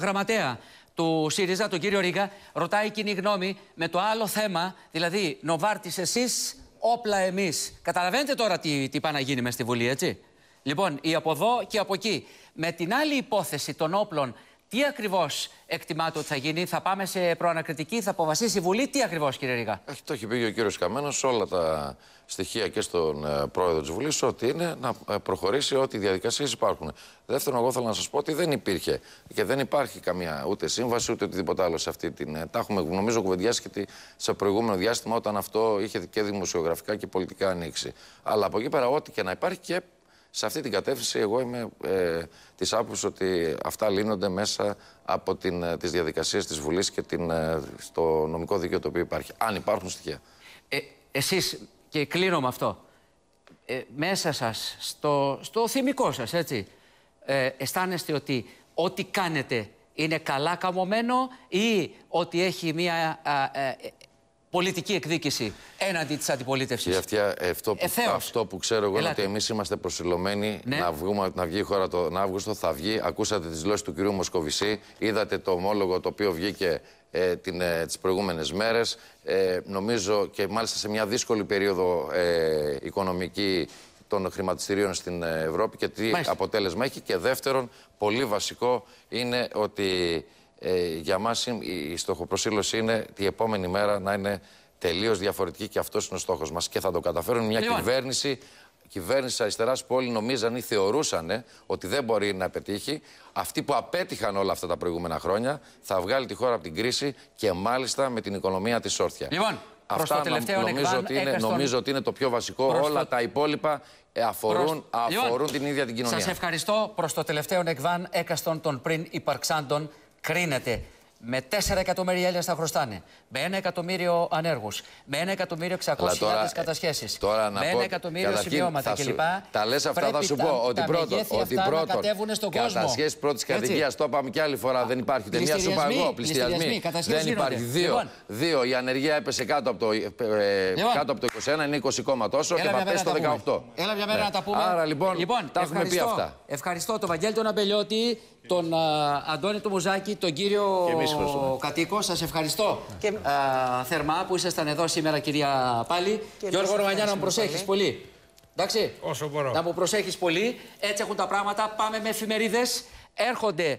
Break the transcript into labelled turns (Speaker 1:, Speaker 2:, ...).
Speaker 1: γραμματέα του ΣΥΡΙΖΑ, τον κύριο Ρίγα, ρωτάει κοινή γνώμη με το άλλο θέμα, δηλαδή Νοβάρτης εσείς, όπλα εμείς. Καταλαβαίνετε τώρα τι, τι πάει να γίνει μες στη Βουλή, έτσι. Λοιπόν, η από εδώ και από εκεί. Με την άλλη υπόθεση των όπλων τι ακριβώς εκτιμάται ότι θα γίνει, θα πάμε σε προανακριτική, θα αποφασίσει η Βουλή, τι ακριβώς κύριε Ρίγα.
Speaker 2: Έχει, το έχει πει ο κύριος Καμένος όλα τα στοιχεία και στον ε, πρόεδρο της Βουλής, ότι είναι να ε, προχωρήσει ό,τι οι διαδικασίες υπάρχουν. Δεύτερον, εγώ θέλω να σας πω ότι δεν υπήρχε και δεν υπάρχει καμία ούτε σύμβαση ούτε οτιδήποτε άλλο σε αυτή την. Ε, τα έχουμε νομίζω κουβεντιάσει και σε προηγούμενο διάστημα όταν αυτό είχε και δημοσιογραφικά και πολιτικά ανοίξει. Αλλά από εκεί πέρα, ό,τι και να υπάρχει και σε αυτή την κατεύθυνση εγώ είμαι ε, της ότι αυτά λύνονται μέσα από την, διαδικασίε τις διαδικασίες της Βουλής και την, ε, στο νομικό δίκαιο το οποίο υπάρχει, αν υπάρχουν στοιχεία.
Speaker 1: Ε, εσείς, και κλείνω με αυτό, ε, μέσα σας, στο, στο θυμικό σας, έτσι, ε, αισθάνεστε ότι ό,τι κάνετε είναι καλά καμωμένο ή ότι έχει μια
Speaker 2: πολιτική εκδίκηση έναντι της αντιπολίτευσης. Και ε, αυτό, που, ε, αυτό που ξέρω εγώ είναι ότι εμείς είμαστε προσιλωμένοι ναι. να, βγούμε, να βγει η χώρα τον Αύγουστο. Θα βγει. Ακούσατε τις δηλώσεις του κυρίου Μοσκοβισή. Είδατε το ομόλογο το οποίο βγήκε ε, την, ε, τις προηγούμενες μέρες. Ε, νομίζω και μάλιστα σε μια δύσκολη περίοδο ε, οικονομική των χρηματιστηρίων στην ε, Ευρώπη και τι αποτέλεσμα έχει. Και δεύτερον, πολύ βασικό είναι ότι ε, για μας η στοχοπροσύλωση είναι την επόμενη μέρα να είναι τελείως διαφορετική και αυτός είναι ο στόχος μας. Και θα το καταφέρουν μια λοιπόν. κυβέρνηση κυβέρνηση αριστεράς που όλοι νομίζαν ή θεωρούσαν ότι δεν μπορεί να πετύχει, αυτοί που απέτυχαν όλα αυτά τα προηγούμενα χρόνια, θα βγάλει τη χώρα από την κρίση και μάλιστα με την οικονομία της όρθια. Λοιπόν, Αυτά το νομίζω, ότι είναι, ότι το πιο βασικό. όλα τα υπόλοιπα ε, αφορούν, λοιπόν, αφορούν την ίδια την κοινωνία. Σας
Speaker 1: ευχαριστώ προς το τελευταίο εκβάν έκαστον των πριν υπαρξάντων κρίνεται με 4 εκατομμύρια Έλληνες να χρωστάνε. Με 1 εκατομμύριο ανέργους.
Speaker 2: Με 1 εκατομμύριο 600.000 ε, κατασχέσεις. Με 1 εκατομμύριο σημειώματα κλπ. Τα λες αυτά, θα σου πω ότι πρώτον. Ότι πρώτον. Κατασχέσεις πρώτης κατοικίας, το είπαμε και άλλη φορά, δεν υπάρχει. μία σου είπα εγώ. Δεν υπάρχει. Δύο. Λοιπόν. Δύο. Η ανεργία έπεσε κάτω από το, ε, ε, λοιπόν. κάτω από το 21, είναι 20 κόμμα τόσο και θα πέσει το 18. Έλα μια μέρα ναι. να τα πούμε. Άρα λοιπόν, λοιπόν τα έχουμε πει αυτά.
Speaker 1: Ευχαριστώ τον Βαγγέλτο τον τον α, Αντώνη του Μουζάκη, τον κύριο Κατοίκο. Σας ευχαριστώ θερμά που ήσασταν εδώ σήμερα, κυρία Πάλι. Και Γιώργο Ρωμανιά, να μου προσέχεις πολύ. Εντάξει. Όσο μπορώ. Να μου προσέχεις πολύ. Έτσι έχουν τα πράγματα. Πάμε με εφημερίδες. Έρχονται.